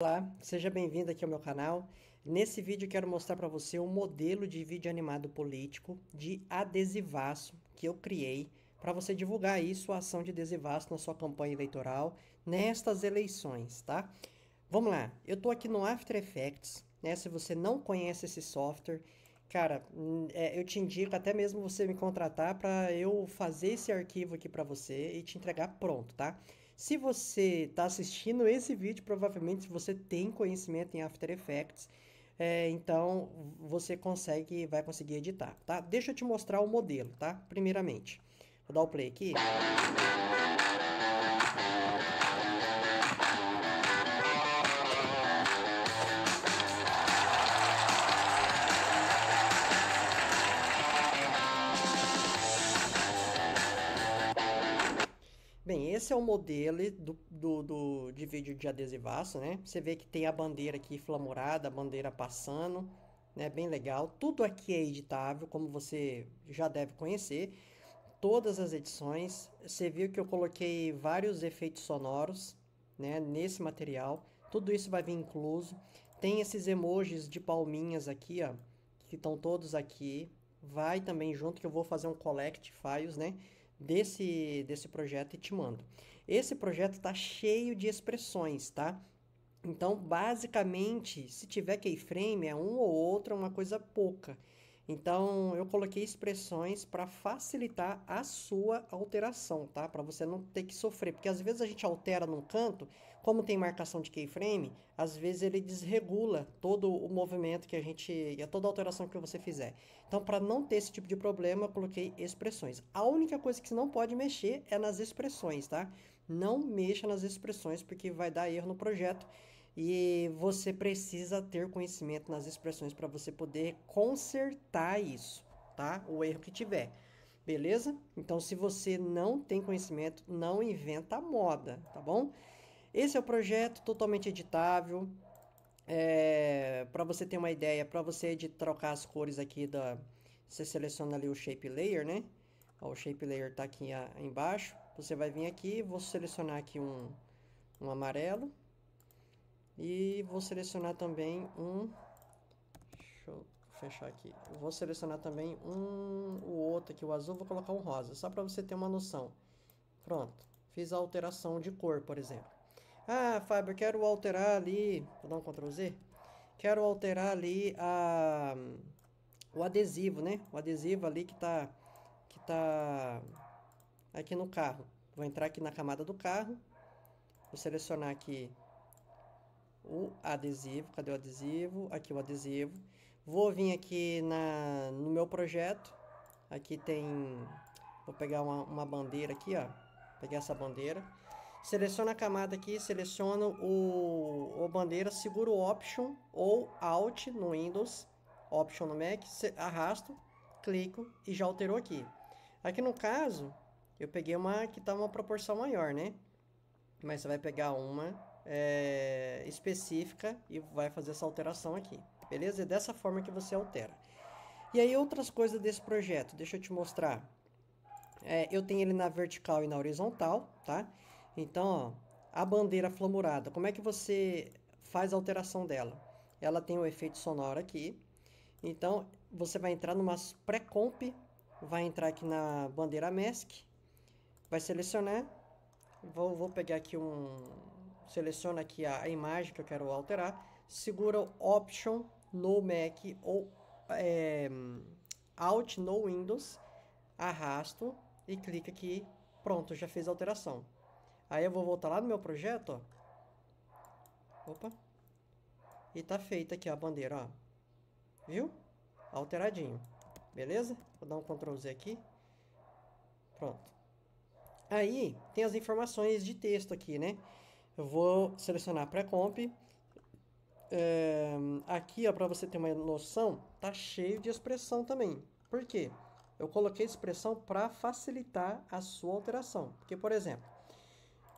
Olá, seja bem-vindo aqui ao meu canal. Nesse vídeo quero mostrar para você um modelo de vídeo animado político de adesivaço que eu criei para você divulgar aí sua ação de adesivaço na sua campanha eleitoral nestas eleições, tá? Vamos lá, eu estou aqui no After Effects, né? Se você não conhece esse software, cara, hum, é, eu te indico até mesmo você me contratar para eu fazer esse arquivo aqui para você e te entregar pronto, tá? Tá? Se você está assistindo esse vídeo, provavelmente você tem conhecimento em After Effects, é, então você consegue, vai conseguir editar, tá? Deixa eu te mostrar o modelo, tá? Primeiramente, vou dar o play aqui. esse é o modelo do, do, do, de vídeo de adesivaço, né? Você vê que tem a bandeira aqui flamurada, a bandeira passando, né? Bem legal. Tudo aqui é editável, como você já deve conhecer. Todas as edições. Você viu que eu coloquei vários efeitos sonoros, né? Nesse material. Tudo isso vai vir incluso. Tem esses emojis de palminhas aqui, ó. Que estão todos aqui. Vai também junto que eu vou fazer um collect files, né? desse, desse projeto e te mando. Esse projeto está cheio de expressões, tá? Então, basicamente, se tiver keyframe, é um ou outro, é uma coisa pouca. Então, eu coloquei expressões para facilitar a sua alteração, tá? Para você não ter que sofrer, porque às vezes a gente altera num canto, como tem marcação de keyframe, às vezes ele desregula todo o movimento que a gente e toda a alteração que você fizer. Então, para não ter esse tipo de problema, eu coloquei expressões. A única coisa que você não pode mexer é nas expressões, tá? Não mexa nas expressões porque vai dar erro no projeto e você precisa ter conhecimento nas expressões para você poder consertar isso, tá? O erro que tiver. Beleza? Então, se você não tem conhecimento, não inventa moda, tá bom? Esse é o projeto totalmente editável. É, para você ter uma ideia, para você de trocar as cores aqui da, você seleciona ali o shape layer, né? Ó, o shape layer tá aqui a, embaixo. Você vai vir aqui, vou selecionar aqui um, um amarelo, e vou selecionar também um... Deixa eu fechar aqui. vou selecionar também um... O outro aqui, o azul, vou colocar um rosa. Só para você ter uma noção. Pronto. Fiz a alteração de cor, por exemplo. Ah, Fábio, quero alterar ali... Vou dar um Ctrl Z. Quero alterar ali a... O adesivo, né? O adesivo ali que tá... Que tá... Aqui no carro. Vou entrar aqui na camada do carro. Vou selecionar aqui o adesivo. Cadê o adesivo? Aqui o adesivo. Vou vir aqui na, no meu projeto. Aqui tem... Vou pegar uma, uma bandeira aqui, ó. Peguei essa bandeira. Seleciona a camada aqui, seleciono o, o bandeira, seguro o Option ou Alt no Windows, Option no Mac, arrasto, clico e já alterou aqui. Aqui no caso, eu peguei uma que está uma proporção maior, né? Mas você vai pegar uma é, específica e vai fazer essa alteração aqui, beleza? É dessa forma que você altera. E aí outras coisas desse projeto, deixa eu te mostrar. É, eu tenho ele na vertical e na horizontal, tá? Então, ó, a bandeira flamurada, como é que você faz a alteração dela? Ela tem o um efeito sonoro aqui. Então, você vai entrar numa pré-comp, vai entrar aqui na bandeira mask, vai selecionar, vou, vou pegar aqui um, seleciono aqui a imagem que eu quero alterar, segura o Option no Mac ou é, Alt no Windows, arrasto e clica aqui, pronto, já fiz a alteração. Aí eu vou voltar lá no meu projeto, ó. opa, e tá feita aqui a bandeira, ó. viu? Alteradinho, beleza? Vou dar um Ctrl Z aqui, pronto. Aí tem as informações de texto aqui, né? eu vou selecionar pré-comp. É, aqui, para você ter uma noção, tá cheio de expressão também. Por quê? Eu coloquei expressão para facilitar a sua alteração. Porque, por exemplo,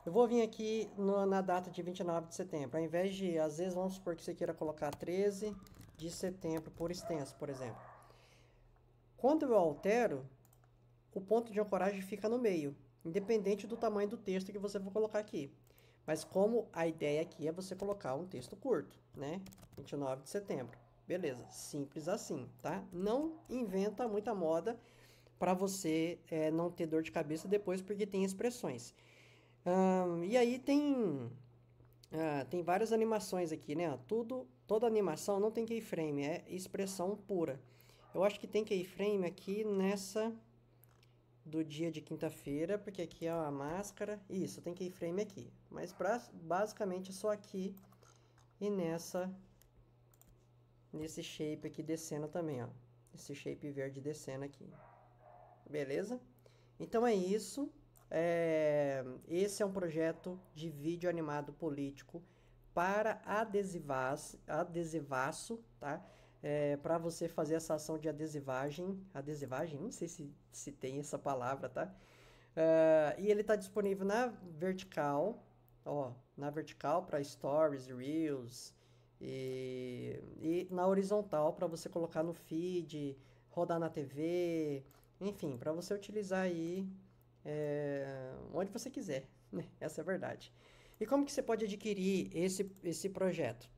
eu vou vir aqui no, na data de 29 de setembro. Ao invés de, às vezes, vamos supor que você queira colocar 13 de setembro por extenso, por exemplo. Quando eu altero, o ponto de ancoragem fica no meio, independente do tamanho do texto que você for colocar aqui. Mas como a ideia aqui é você colocar um texto curto, né? 29 de setembro. Beleza, simples assim, tá? Não inventa muita moda para você é, não ter dor de cabeça depois, porque tem expressões. Um, e aí tem ah, tem várias animações aqui, né? Tudo, toda animação não tem keyframe, é expressão pura. Eu acho que tem keyframe aqui nessa do dia de quinta-feira, porque aqui é a máscara. Isso, tem keyframe aqui. Mas pra, basicamente só aqui e nessa nesse shape aqui descendo também, ó. Esse shape verde descendo aqui. Beleza? Então é isso. É... Esse é um projeto de vídeo animado político para adesivaço, adesivaço tá? é, para você fazer essa ação de adesivagem. Adesivagem, não sei se, se tem essa palavra, tá? Uh, e ele está disponível na vertical, ó, na vertical para stories, reels e, e na horizontal para você colocar no feed, rodar na TV, enfim, para você utilizar aí é, onde você quiser, né? Essa é a verdade. E como que você pode adquirir esse, esse projeto?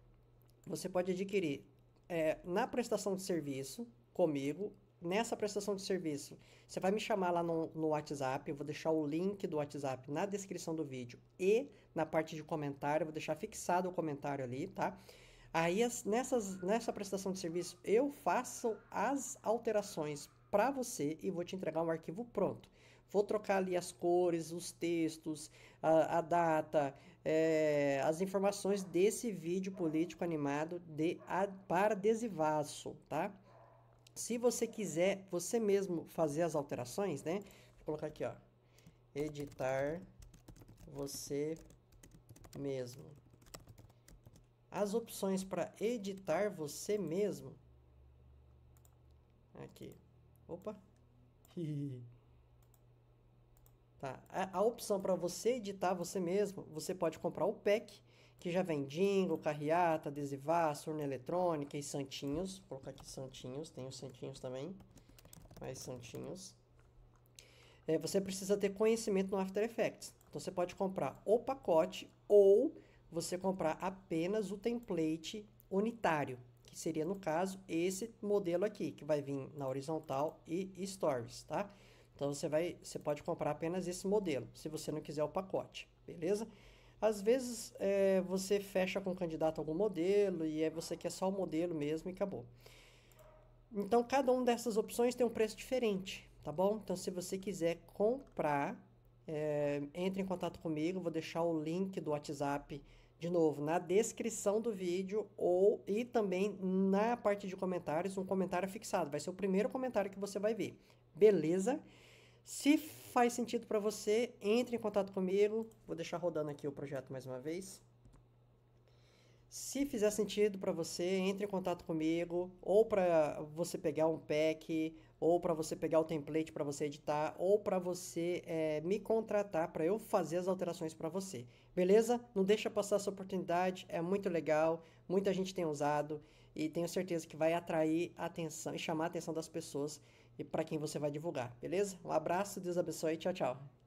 Você pode adquirir é, na prestação de serviço comigo. Nessa prestação de serviço, você vai me chamar lá no, no WhatsApp. Eu vou deixar o link do WhatsApp na descrição do vídeo e na parte de comentário. Eu vou deixar fixado o comentário ali, tá? Aí, as, nessas, nessa prestação de serviço, eu faço as alterações para você e vou te entregar um arquivo pronto vou trocar ali as cores, os textos, a, a data, é, as informações desse vídeo político animado de, a, para adesivaço, tá? Se você quiser você mesmo fazer as alterações, né? Vou colocar aqui, ó. Editar você mesmo. As opções para editar você mesmo. Aqui. Opa. Tá? A, a opção para você editar você mesmo, você pode comprar o pack, que já vem jingle, carreata, adesivar, urna eletrônica e santinhos. Vou colocar aqui santinhos, tem os santinhos também, mais santinhos. É, você precisa ter conhecimento no After Effects. Então você pode comprar o pacote ou você comprar apenas o template unitário, que seria no caso esse modelo aqui, que vai vir na horizontal e stories, tá? Então você vai, você pode comprar apenas esse modelo, se você não quiser o pacote, beleza? Às vezes é, você fecha com o candidato algum modelo e é você quer só o modelo mesmo e acabou. Então cada uma dessas opções tem um preço diferente, tá bom? Então se você quiser comprar, é, entre em contato comigo, vou deixar o link do WhatsApp de novo na descrição do vídeo ou e também na parte de comentários, um comentário fixado, vai ser o primeiro comentário que você vai ver. Beleza? Se faz sentido para você, entre em contato comigo. Vou deixar rodando aqui o projeto mais uma vez. Se fizer sentido para você, entre em contato comigo, ou para você pegar um pack, ou para você pegar o template para você editar, ou para você é, me contratar para eu fazer as alterações para você. Beleza? Não deixa passar essa oportunidade, é muito legal, muita gente tem usado e tenho certeza que vai atrair atenção e chamar a atenção das pessoas e para quem você vai divulgar, beleza? Um abraço, Deus abençoe, tchau, tchau.